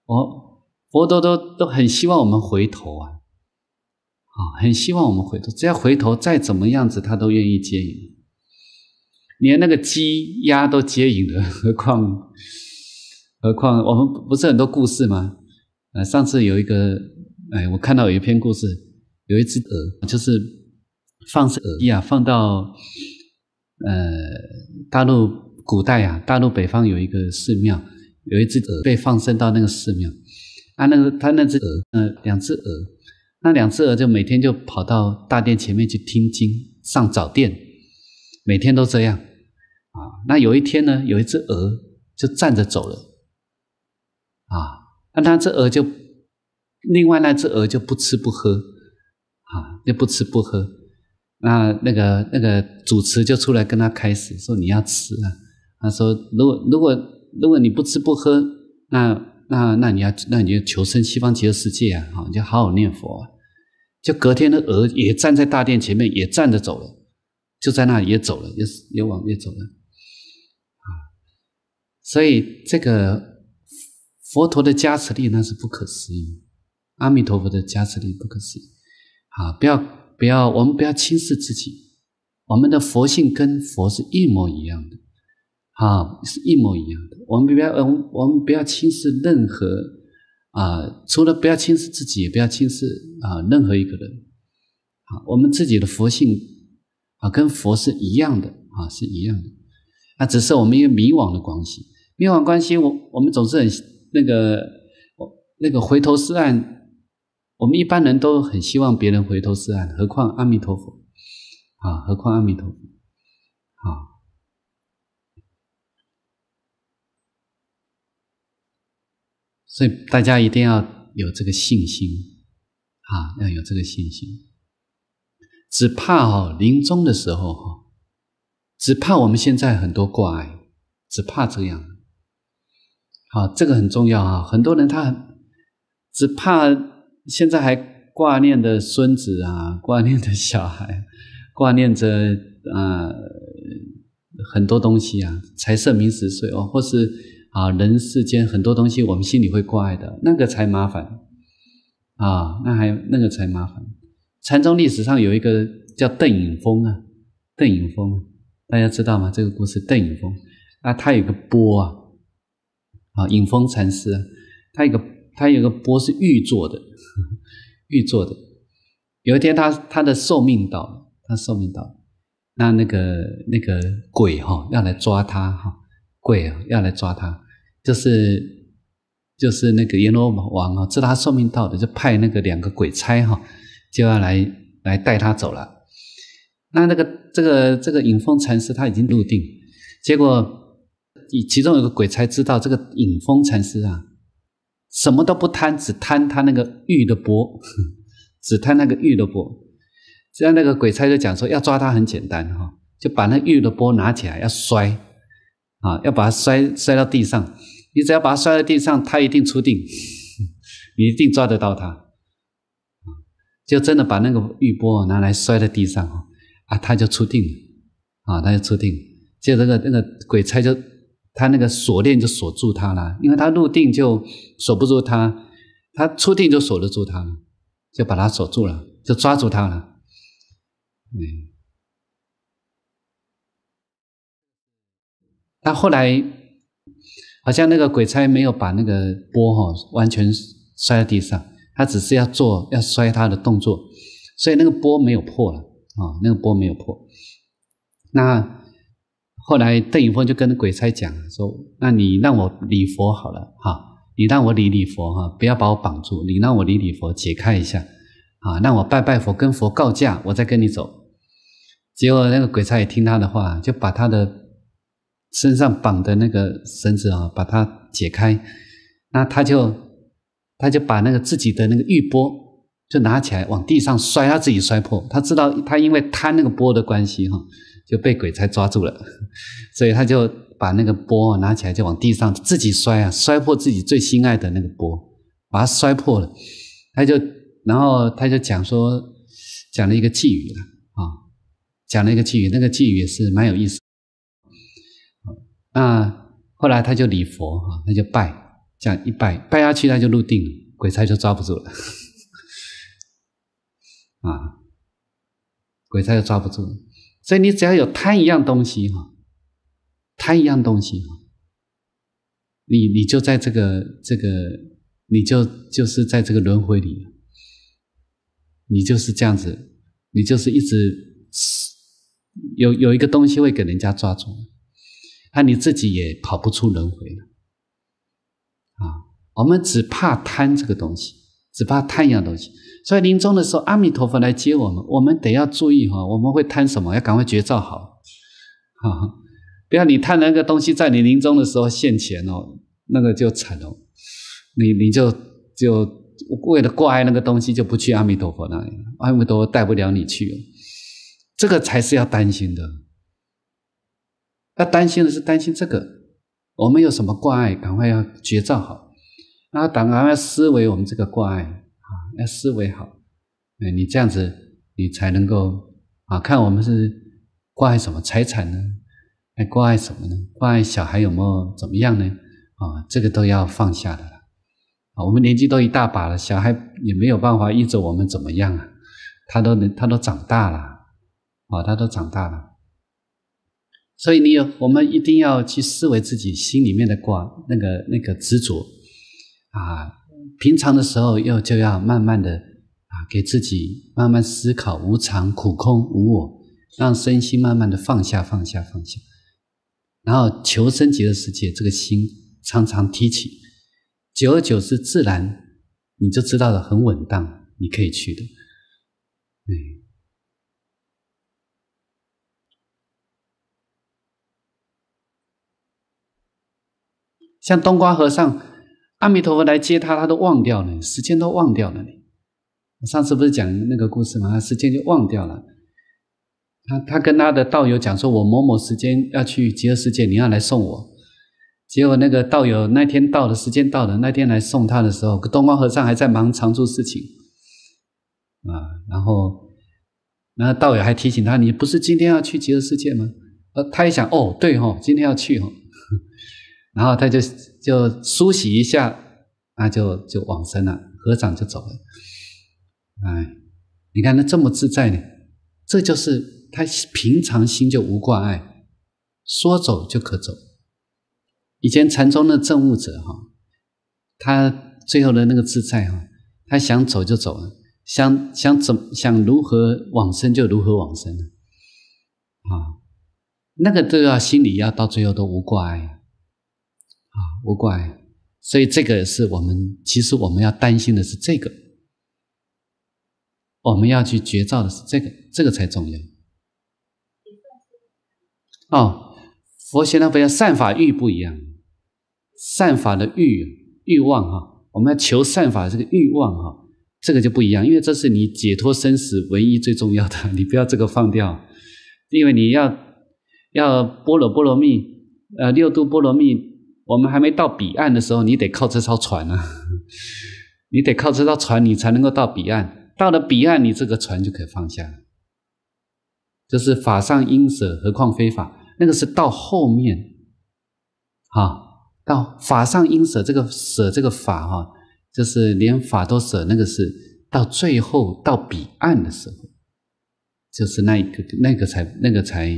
我佛陀都都很希望我们回头啊，啊，很希望我们回头，只要回头再怎么样子，他都愿意接引。连那个鸡鸭都接引了，何况 [LAUGHS] 何况我们不是很多故事吗？呃，上次有一个，哎，我看到有一篇故事，有一只鹅，就是放生鹅呀，放到呃大陆古代啊，大陆北方有一个寺庙，有一只鹅被放生到那个寺庙，啊，那个他那只鹅，嗯，两只鹅，那两只鹅就每天就跑到大殿前面去听经、上早殿，每天都这样。那有一天呢，有一只鹅就站着走了，啊，那那这鹅就另外那只鹅就不吃不喝，啊，就不吃不喝，那那个那个主持就出来跟他开始说：“你要吃啊？”他说：“如果如果如果你不吃不喝，那那那你要那你就求生西方极乐世界啊！啊，就好好念佛。”就隔天的鹅也站在大殿前面，也站着走了，就在那里也走了，也也往也走了。所以，这个佛陀的加持力那是不可思议，阿弥陀佛的加持力不可思议。啊，不要不要，我们不要轻视自己，我们的佛性跟佛是一模一样的，啊，是一模一样的。我们不要，我们不要轻视任何啊，除了不要轻视自己，也不要轻视啊任何一个人。啊，我们自己的佛性啊，跟佛是一样的啊，是一样的。那只是我们一个迷惘的关系。没有关系，我我们总是很那个，我那个回头是岸。我们一般人都很希望别人回头是岸，何况阿弥陀佛啊？何况阿弥陀啊？所以大家一定要有这个信心啊！要有这个信心，只怕哈临终的时候哈，只怕我们现在很多挂碍，只怕这样。好，这个很重要啊！很多人他只怕现在还挂念的孙子啊，挂念的小孩，[LAUGHS] 挂念着啊很多东西啊，才色名十岁哦，或是啊人世间很多东西，我们心里会挂碍的，那个才麻烦啊！那还那个才麻烦。禅宗历史上有一个叫邓颖峰啊，邓颖峰，大家知道吗？这个故事，邓颖峰，那他有个波啊。啊，隐锋禅师，他有个他有个钵是玉做的，玉 [LAUGHS] 做的。有一天，他他的寿命到了，他寿命到了，那那个那个鬼哈要来抓他哈，鬼要来抓他，就是就是那个阎罗王啊，知道他寿命到的，就派那个两个鬼差哈，就要来来带他走了。那那个这个这个隐锋禅师他已经入定，结果。其中有个鬼差知道这个隐峰禅师啊，什么都不贪，只贪他那个玉的钵，[LAUGHS] 只贪那个玉的钵。这样那个鬼差就讲说，要抓他很简单哈，就把那玉的钵拿起来要摔，啊，要把它摔摔到地上。你只要把它摔到地上，他一定出定，[LAUGHS] 你一定抓得到他。就真的把那个玉钵拿来摔在地上，啊，他就出定了，啊，他就出定。了。就这个那个鬼差就。他那个锁链就锁住他了，因为他入定就锁不住他，他出定就锁得住他了，就把他锁住了，就抓住他了，嗯。他后来好像那个鬼差没有把那个波哈完全摔在地上，他只是要做要摔他的动作，所以那个波没有破了啊，那个波没有破。那。后来，邓颖峰就跟鬼差讲说：“那你让我礼佛好了，哈，你让我礼礼佛哈，不要把我绑住，你让我礼礼佛，解开一下，啊，让我拜拜佛，跟佛告假，我再跟你走。”结果那个鬼差也听他的话，就把他的身上绑的那个绳子啊，把它解开。那他就他就把那个自己的那个玉钵就拿起来往地上摔，他自己摔破。他知道他因为贪那个钵的关系哈。就被鬼差抓住了，[LAUGHS] 所以他就把那个钵拿起来就往地上自己摔啊，摔破自己最心爱的那个钵，把它摔破了。他就然后他就讲说，讲了一个寄语了啊，讲了一个寄语，那个寄语也是蛮有意思。那后来他就礼佛啊，他就拜，这样一拜拜下去他就入定了，鬼差就抓不住了 [LAUGHS] 啊，鬼差就抓不住。了。所以你只要有贪一样东西哈，贪一样东西哈，你你就在这个这个，你就就是在这个轮回里，你就是这样子，你就是一直有有一个东西会给人家抓住，那你自己也跑不出轮回了，啊，我们只怕贪这个东西，只怕贪一样东西。所以临终的时候，阿弥陀佛来接我们，我们得要注意哈，我们会贪什么？要赶快绝照好，哈、不要你贪那个东西，在你临终的时候现钱哦，那个就惨哦，你你就就为了挂碍那个东西，就不去阿弥陀佛那里，阿弥陀佛带不了你去哦，这个才是要担心的，要担心的是担心这个，我们有什么挂碍？赶快要绝照好，然后打要思维，我们这个挂碍。要思维好，哎，你这样子，你才能够啊，看我们是挂爱什么财产呢？还挂爱什么呢？挂爱小孩有没有怎么样呢？啊，这个都要放下的了。啊，我们年纪都一大把了，小孩也没有办法依着我们怎么样啊？他都能，他都长大了，啊，他都长大了。所以你有，我们一定要去思维自己心里面的挂那个那个执着，啊。平常的时候，又就要慢慢的啊，给自己慢慢思考无常、苦空、无我，让身心慢慢的放下、放下、放下。然后求生极乐世界，这个心常常提起，久而久之，自然你就知道了，很稳当，你可以去的。嗯，像冬瓜和尚。阿弥陀佛来接他，他都忘掉了，时间都忘掉了。上次不是讲那个故事吗？时间就忘掉了。他他跟他的道友讲说：“我某某时间要去极乐世界，你要来送我。”结果那个道友那天到了，时间到了，那天来送他的时候，东方和尚还在忙常住事情啊。然后，然后道友还提醒他：“你不是今天要去极乐世界吗？”呃，他一想：“哦，对哦，今天要去哦。[LAUGHS] ”然后他就。就梳洗一下，那就就往生了，合掌就走了。哎，你看他这么自在呢，这就是他平常心就无挂碍，说走就可走。以前禅宗的证悟者哈，他最后的那个自在哈，他想走就走了，想想怎想如何往生就如何往生了。啊，那个都要心里要到最后都无挂碍。啊，无关，所以这个是我们其实我们要担心的是这个，我们要去觉照的是这个，这个才重要。哦，佛学呢，不要善法欲不一样，善法的欲欲望哈，我们要求善法这个欲望哈，这个就不一样，因为这是你解脱生死唯一最重要的，[LAUGHS] 你不要这个放掉，因为你要要波罗波罗蜜，呃，六度波罗蜜。我们还没到彼岸的时候，你得靠这艘船呐，[LAUGHS] 你得靠这艘船，你才能够到彼岸。到了彼岸，你这个船就可以放下了。就是法上应舍，何况非法？那个是到后面，好，到法上应舍这个舍这个法哈，就是连法都舍，那个是到最后到彼岸的时候，就是那一个那个才那个才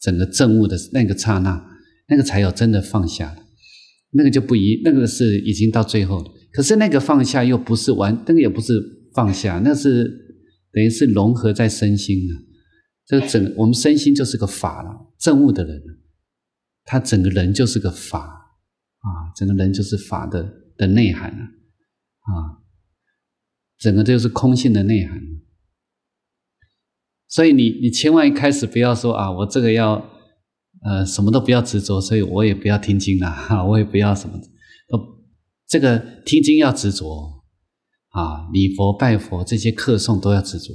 整个证悟的那个刹那，那个才有真的放下了。那个就不一，那个是已经到最后了。可是那个放下又不是完，那个也不是放下，那是等于是融合在身心了。这整我们身心就是个法了，证悟的人，他整个人就是个法啊，整个人就是法的的内涵啊，啊，整个就是空性的内涵。所以你你千万一开始不要说啊，我这个要。呃，什么都不要执着，所以我也不要听经了哈，我也不要什么，都这个听经要执着啊，礼佛拜佛这些课送都要执着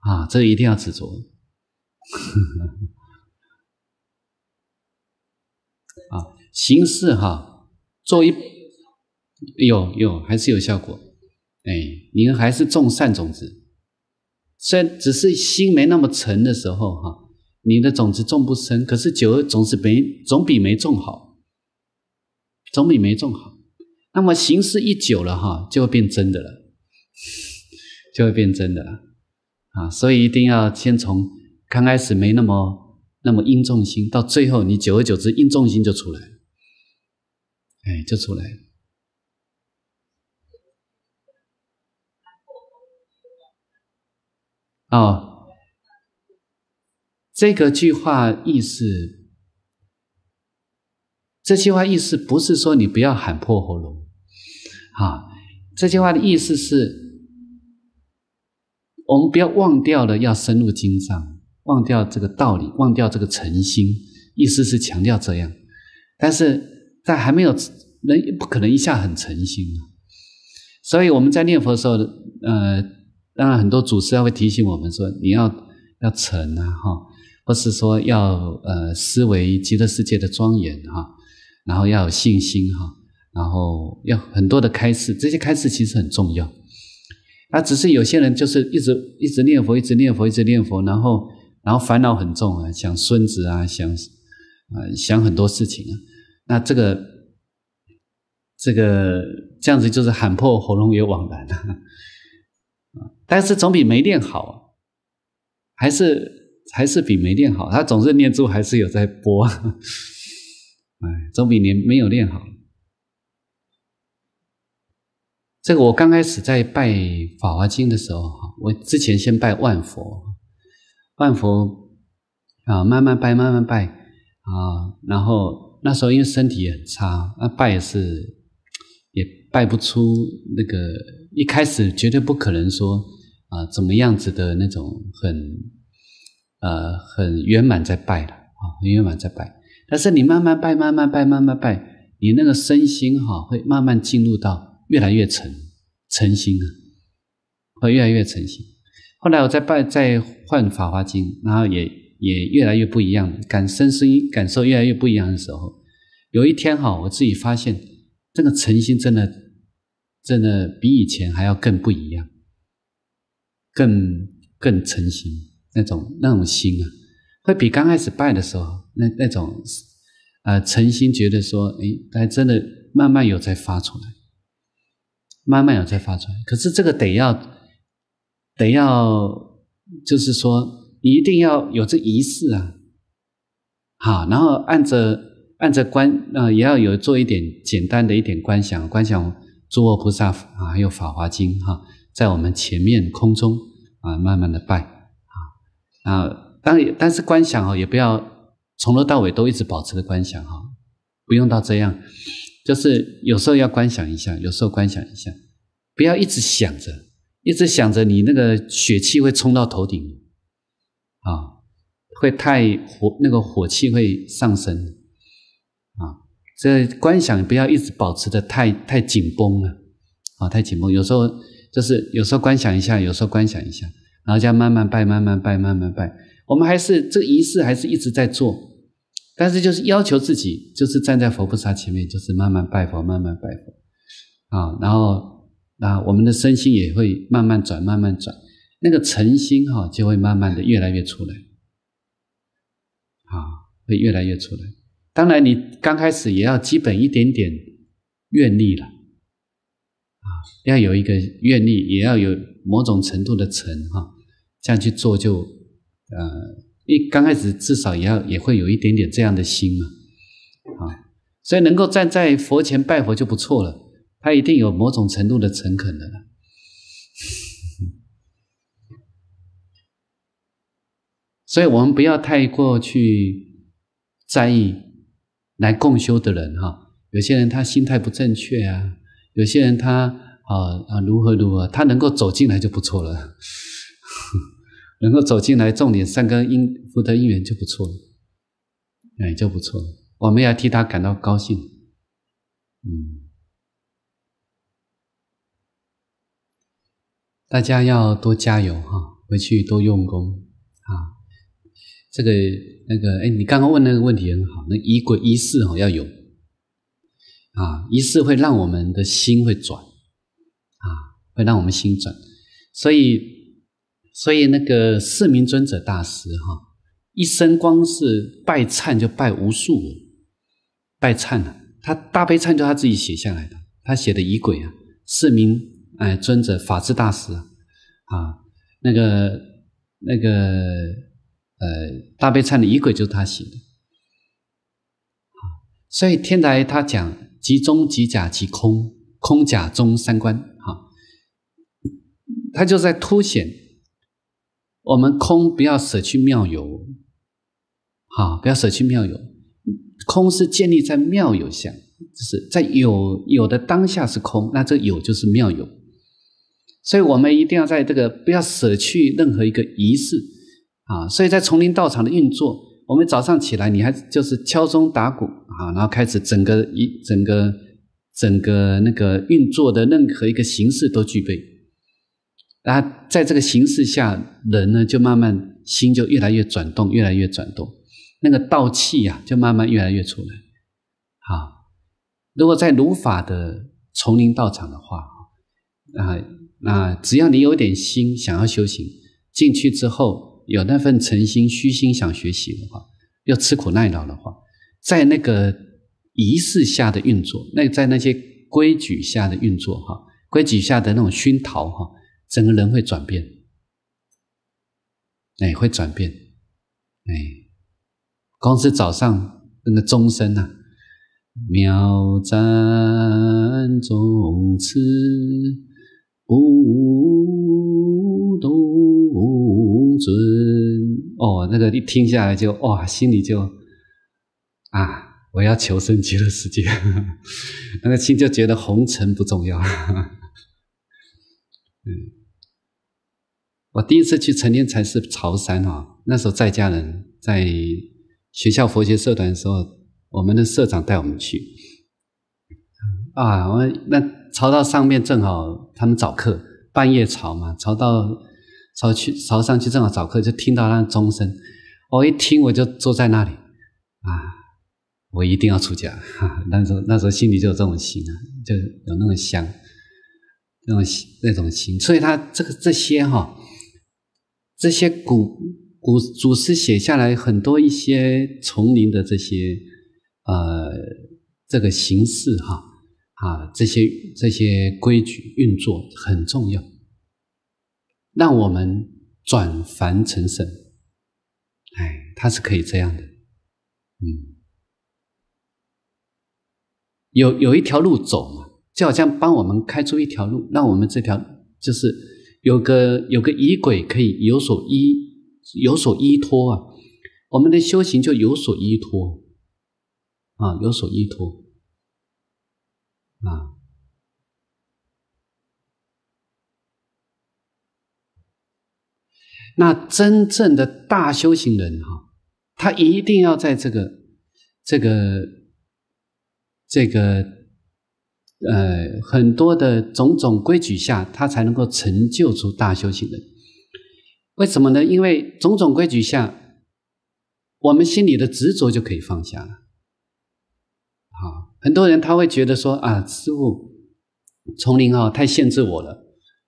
啊，这一定要执着。啊，形式哈，做一有有还是有效果，哎，您还是种善种子，虽然只是心没那么沉的时候哈。你的种子种不深，可是久而总是没总比没种好，总比没种好。那么形式一久了哈，就会变真的了，就会变真的了啊！所以一定要先从刚开始没那么那么硬重心，到最后你久而久之硬重心就出来了，哎，就出来了哦。这个句话意思，这句话意思不是说你不要喊破喉咙，啊，这句话的意思是，我们不要忘掉了要深入经藏，忘掉这个道理，忘掉这个诚心，意思是强调这样。但是在还没有人不可能一下很诚心啊，所以我们在念佛的时候，呃，当然很多祖师要会提醒我们说，你要要诚啊，哈。或是说要呃思维极乐世界的庄严哈，然后要有信心哈，然后要很多的开示，这些开示其实很重要。那只是有些人就是一直一直念佛，一直念佛，一直念佛，然后然后烦恼很重啊，想孙子啊，想啊想很多事情啊。那这个这个这样子就是喊破喉咙也枉然了。但是总比没练好啊，还是。还是比没练好，他总是念珠还是有在播，[LAUGHS] 哎，总比你没有练好。这个我刚开始在拜《法华经》的时候，哈，我之前先拜万佛，万佛啊，慢慢拜，慢慢拜啊。然后那时候因为身体也很差，那拜是也拜不出那个，一开始绝对不可能说啊怎么样子的那种很。呃，很圆满在拜了啊，很圆满在拜。但是你慢慢拜，慢慢拜，慢慢拜，你那个身心哈，会慢慢进入到越来越诚诚心啊，会越来越诚心。后来我在拜，再换《法华经》，然后也也越来越不一样，感身心感受越来越不一样的时候，有一天哈，我自己发现这个诚心真的真的比以前还要更不一样，更更诚心。那种那种心啊，会比刚开始拜的时候那那种，呃，诚心觉得说，哎，还真的慢慢有在发出来，慢慢有在发出来。可是这个得要，得要，就是说，一定要有这仪式啊，好，然后按着按着观，呃，也要有做一点简单的一点观想，观想诸佛菩萨啊，还有《法华经》哈，在我们前面空中啊，慢慢的拜。啊，当然，但是观想哦，也不要从头到尾都一直保持着观想哈，不用到这样，就是有时候要观想一下，有时候观想一下，不要一直想着，一直想着你那个血气会冲到头顶，啊，会太火，那个火气会上升，啊，这观想不要一直保持的太太紧绷了，啊，太紧绷，有时候就是有时候观想一下，有时候观想一下。然后这样慢慢拜，慢慢拜，慢慢拜。我们还是这个仪式，还是一直在做，但是就是要求自己，就是站在佛菩萨前面，就是慢慢拜佛，慢慢拜佛，啊，然后啊，我们的身心也会慢慢转，慢慢转，那个诚心哈，就会慢慢的越来越出来，啊，会越来越出来。当然，你刚开始也要基本一点点愿力了，啊，要有一个愿力，也要有。某种程度的诚哈，这样去做就，呃，一刚开始至少也要也会有一点点这样的心嘛，啊，所以能够站在佛前拜佛就不错了，他一定有某种程度的诚恳的了。[LAUGHS] 所以，我们不要太过去在意来共修的人哈，有些人他心态不正确啊，有些人他。啊啊！如何如何？他能够走进来就不错了，[LAUGHS] 能够走进来，种点善根因福德因缘就不错了，哎，就不错了。我们要替他感到高兴，嗯，大家要多加油哈，回去多用功啊。这个那个，哎，你刚刚问那个问题很好，那仪轨仪式哦要有啊，仪式会让我们的心会转。会让我们心转，所以，所以那个四明尊者大师哈，一生光是拜忏就拜无数，拜忏啊。他大悲忏就他自己写下来的，他写的仪轨啊，四明哎尊者法治大师啊，啊，那个那个呃大悲忏的仪轨就是他写的，所以天台他讲即中即假即空，空假中三观。他就在凸显我们空，不要舍去妙有，好，不要舍去妙有。空是建立在妙有下，就是在有有的当下是空，那这有就是妙有。所以我们一定要在这个不要舍去任何一个仪式啊。所以在丛林道场的运作，我们早上起来你还就是敲钟打鼓啊，然后开始整个一整个整个那个运作的任何一个形式都具备。那在这个形式下，人呢就慢慢心就越来越转动，越来越转动，那个道气呀就慢慢越来越出来。啊，如果在如法的丛林道场的话，啊，那只要你有点心，想要修行，进去之后有那份诚心、虚心想学习的话，又吃苦耐劳的话，在那个仪式下的运作，那在那些规矩下的运作，哈，规矩下的那种熏陶，哈。整个人会转变，哎，会转变，哎，光是早上那个钟声呐，妙赞宗次不动尊，哦，那个一听下来就哇，心里就啊，我要求生极乐世界，[LAUGHS] 那个心就觉得红尘不重要，[LAUGHS] 嗯。我第一次去成天禅寺潮山哈，那时候在家人，在学校佛学社团的时候，我们的社长带我们去啊。我那潮到上面正好他们早课，半夜潮嘛，潮到潮去潮上去正好早课，就听到那钟声。我一听我就坐在那里啊，我一定要出家。[LAUGHS] 那时候那时候心里就有这种心啊，就有那种香，那种那种心。所以他这个这些哈。这些古古祖师写下来很多一些丛林的这些呃这个形式哈啊这些这些规矩运作很重要，让我们转凡成圣，哎，它是可以这样的，嗯，有有一条路走嘛，就好像帮我们开出一条路，让我们这条就是。有个有个疑轨可以有所依，有所依托啊！我们的修行就有所依托啊，有所依托啊。那真正的大修行人哈，他一定要在这个这个这个。呃，很多的种种规矩下，他才能够成就出大修行人。为什么呢？因为种种规矩下，我们心里的执着就可以放下了。好，很多人他会觉得说啊，师傅，丛林啊太限制我了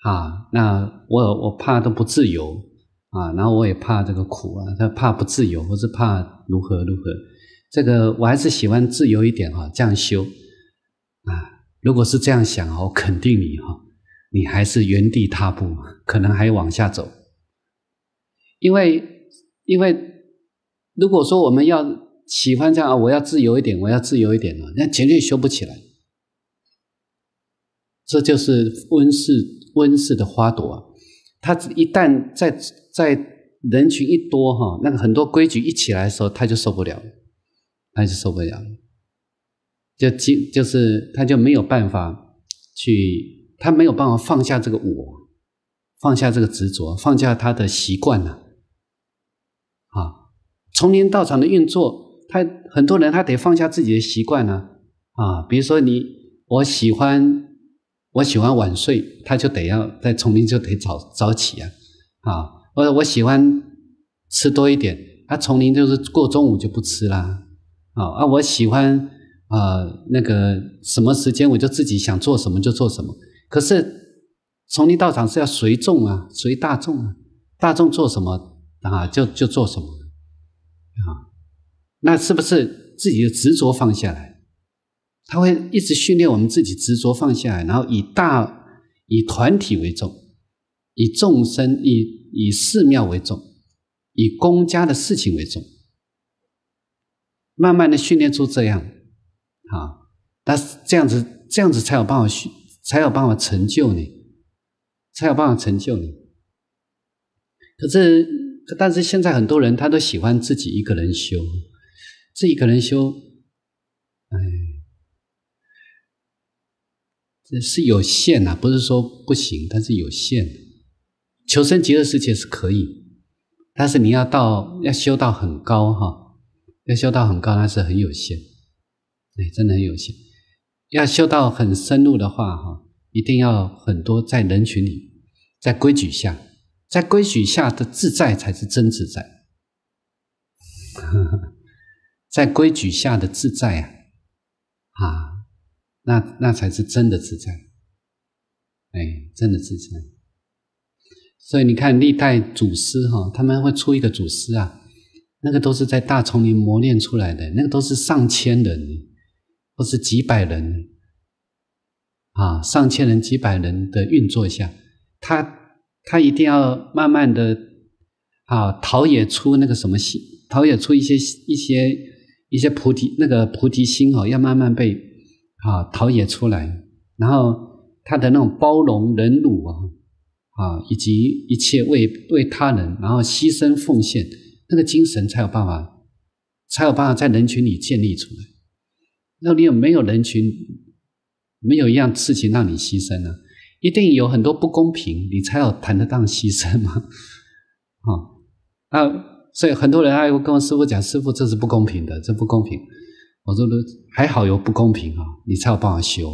啊，那我我怕都不自由啊，然后我也怕这个苦啊，他怕不自由，或是怕如何如何。这个我还是喜欢自由一点啊，这样修。如果是这样想哦，肯定你哈，你还是原地踏步，可能还往下走。因为因为，如果说我们要喜欢这样啊，我要自由一点，我要自由一点哦，那绝对修不起来。这就是温室温室的花朵，它一旦在在人群一多哈，那个很多规矩一起来的时候，它就受不了，它就受不了。就就就是，他就没有办法去，他没有办法放下这个我，放下这个执着，放下他的习惯了，啊，丛林道场的运作，他很多人他得放下自己的习惯呢，啊，比如说你我喜欢我喜欢晚睡，他就得要在丛林就得早早起啊，啊，我我喜欢吃多一点，他丛林就是过中午就不吃啦，啊啊，我喜欢。啊，那个什么时间我就自己想做什么就做什么。可是丛林道场是要随众啊，随大众啊，大众做什么啊就就做什么啊。那是不是自己的执着放下来？他会一直训练我们自己执着放下来，然后以大以团体为重，以众生以以寺庙为重，以公家的事情为重，慢慢的训练出这样。啊！但是这样子，这样子才有办法去，才有办法成就你，才有办法成就你。可是，但是现在很多人他都喜欢自己一个人修，自己一个人修，哎，这是有限呐，不是说不行，但是有限的。求生极乐世界是可以，但是你要到要修到很高哈，要修到很高那是很有限。哎，真的很有限。要修到很深入的话，哈，一定要很多在人群里，在规矩下，在规矩下的自在才是真自在。[LAUGHS] 在规矩下的自在啊，啊，那那才是真的自在。哎，真的自在。所以你看，历代祖师哈，他们会出一个祖师啊，那个都是在大丛林磨练出来的，那个都是上千人。不是几百人啊，上千人、几百人的运作下，他他一定要慢慢的啊，陶冶出那个什么心，陶冶出一些一些一些菩提那个菩提心哦，要慢慢被啊陶冶出来。然后他的那种包容、忍辱啊啊，以及一切为为他人，然后牺牲奉献那个精神，才有办法才有办法在人群里建立出来。那你有没有人群？没有一样事情让你牺牲呢？一定有很多不公平，你才有谈得当牺牲吗？[LAUGHS] 啊，那所以很多人爱跟我师傅讲：“师傅，这是不公平的，这不公平。”我说：“还好有不公平啊，你才有办法修。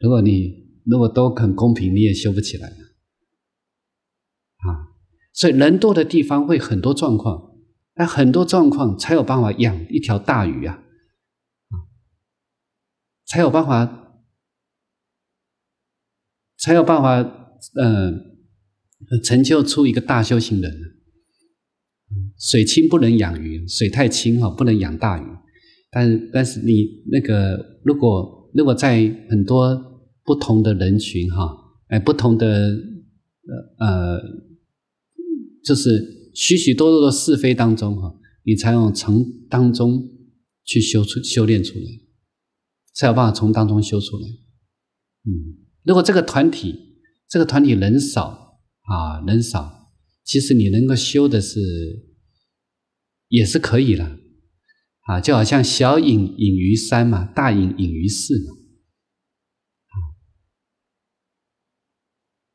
如果你如果都很公平，你也修不起来。”啊，所以人多的地方会很多状况，那很多状况才有办法养一条大鱼啊。才有办法，才有办法，嗯，成就出一个大修行人。水清不能养鱼，水太清哈不能养大鱼。但但是你那个，如果如果在很多不同的人群哈，哎，不同的呃呃，就是许许多多的是非当中哈，你才能从当中去修出修炼出来。才有办法从当中修出来，嗯，如果这个团体，这个团体人少啊，人少，其实你能够修的是，也是可以了，啊，就好像小隐隐于山嘛，大隐隐于市嘛，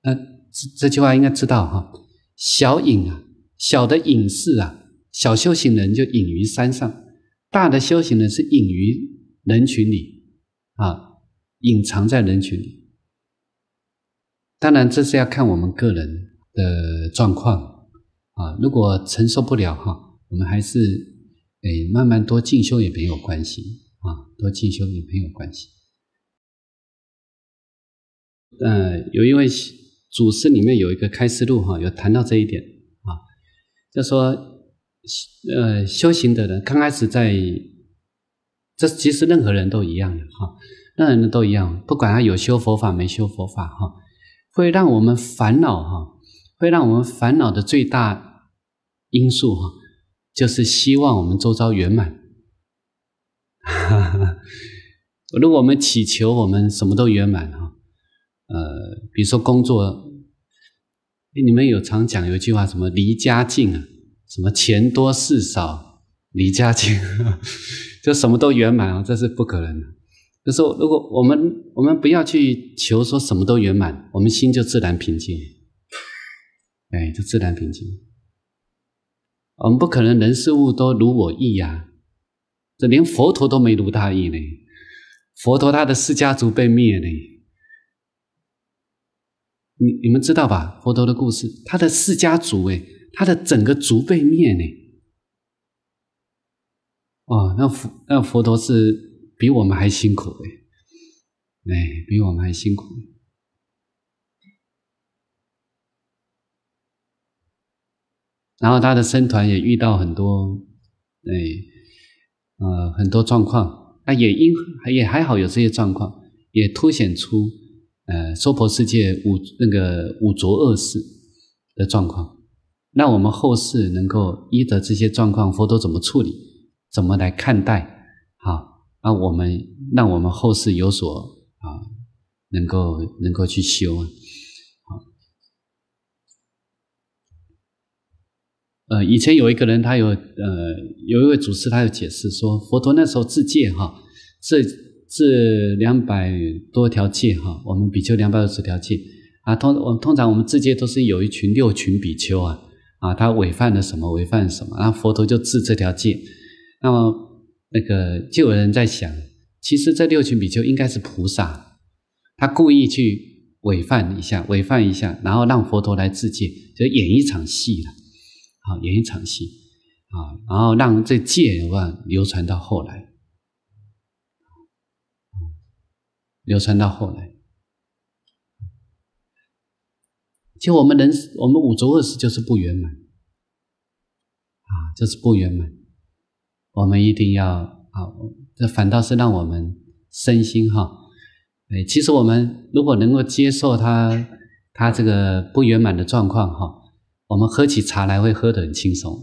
啊，这这句话应该知道哈，小隐啊，小的隐士啊，小修行人就隐于山上，大的修行人是隐于人群里。啊，隐藏在人群。当然，这是要看我们个人的状况啊。如果承受不了哈，我们还是诶慢慢多进修也没有关系啊，多进修也没有关系。嗯，有一位祖师里面有一个开示录哈，有谈到这一点啊，就说，呃，修行的人刚开始在。这其实任何人都一样的哈，任何人都一样，不管他有修佛法没修佛法哈，会让我们烦恼哈，会让我们烦恼的最大因素哈，就是希望我们周遭圆满。[LAUGHS] 如果我们祈求我们什么都圆满哈，呃，比如说工作，你们有常讲有一句话，什么离家近啊，什么钱多事少，离家近。就什么都圆满啊，这是不可能的。就说如果我们我们不要去求说什么都圆满，我们心就自然平静。哎，就自然平静。我们不可能人事物都如我意呀，这连佛陀都没如他意呢。佛陀他的释家族被灭呢，你你们知道吧？佛陀的故事，他的释家族，哎，他的整个族被灭呢。哇，那佛那佛陀是比我们还辛苦哎，哎，比我们还辛苦。然后他的僧团也遇到很多哎，呃，很多状况，那也因也还好有这些状况，也凸显出呃娑婆世界五那个五浊恶世的状况，那我们后世能够依得这些状况，佛陀怎么处理？怎么来看待？啊？那我们让我们后世有所啊，能够能够去修啊。呃，以前有一个人，他有呃有一位祖师，他有解释说，佛陀那时候自戒哈，这这两百多条戒哈，我们比丘两百二十条戒啊，通我通常我们自戒都是有一群六群比丘啊啊，他违犯了什么？违犯了什么？后佛陀就治这条戒。那么，那个就有人在想，其实这六群比丘应该是菩萨，他故意去违犯一下，违犯一下，然后让佛陀来自戒，就演一场戏了，好演一场戏，啊，然后让这戒啊流传到后来，流传到后来，就我们人，我们五浊恶世就是不圆满，啊，就是不圆满。我们一定要啊，这反倒是让我们身心哈，哎，其实我们如果能够接受它，它这个不圆满的状况哈，我们喝起茶来会喝得很轻松。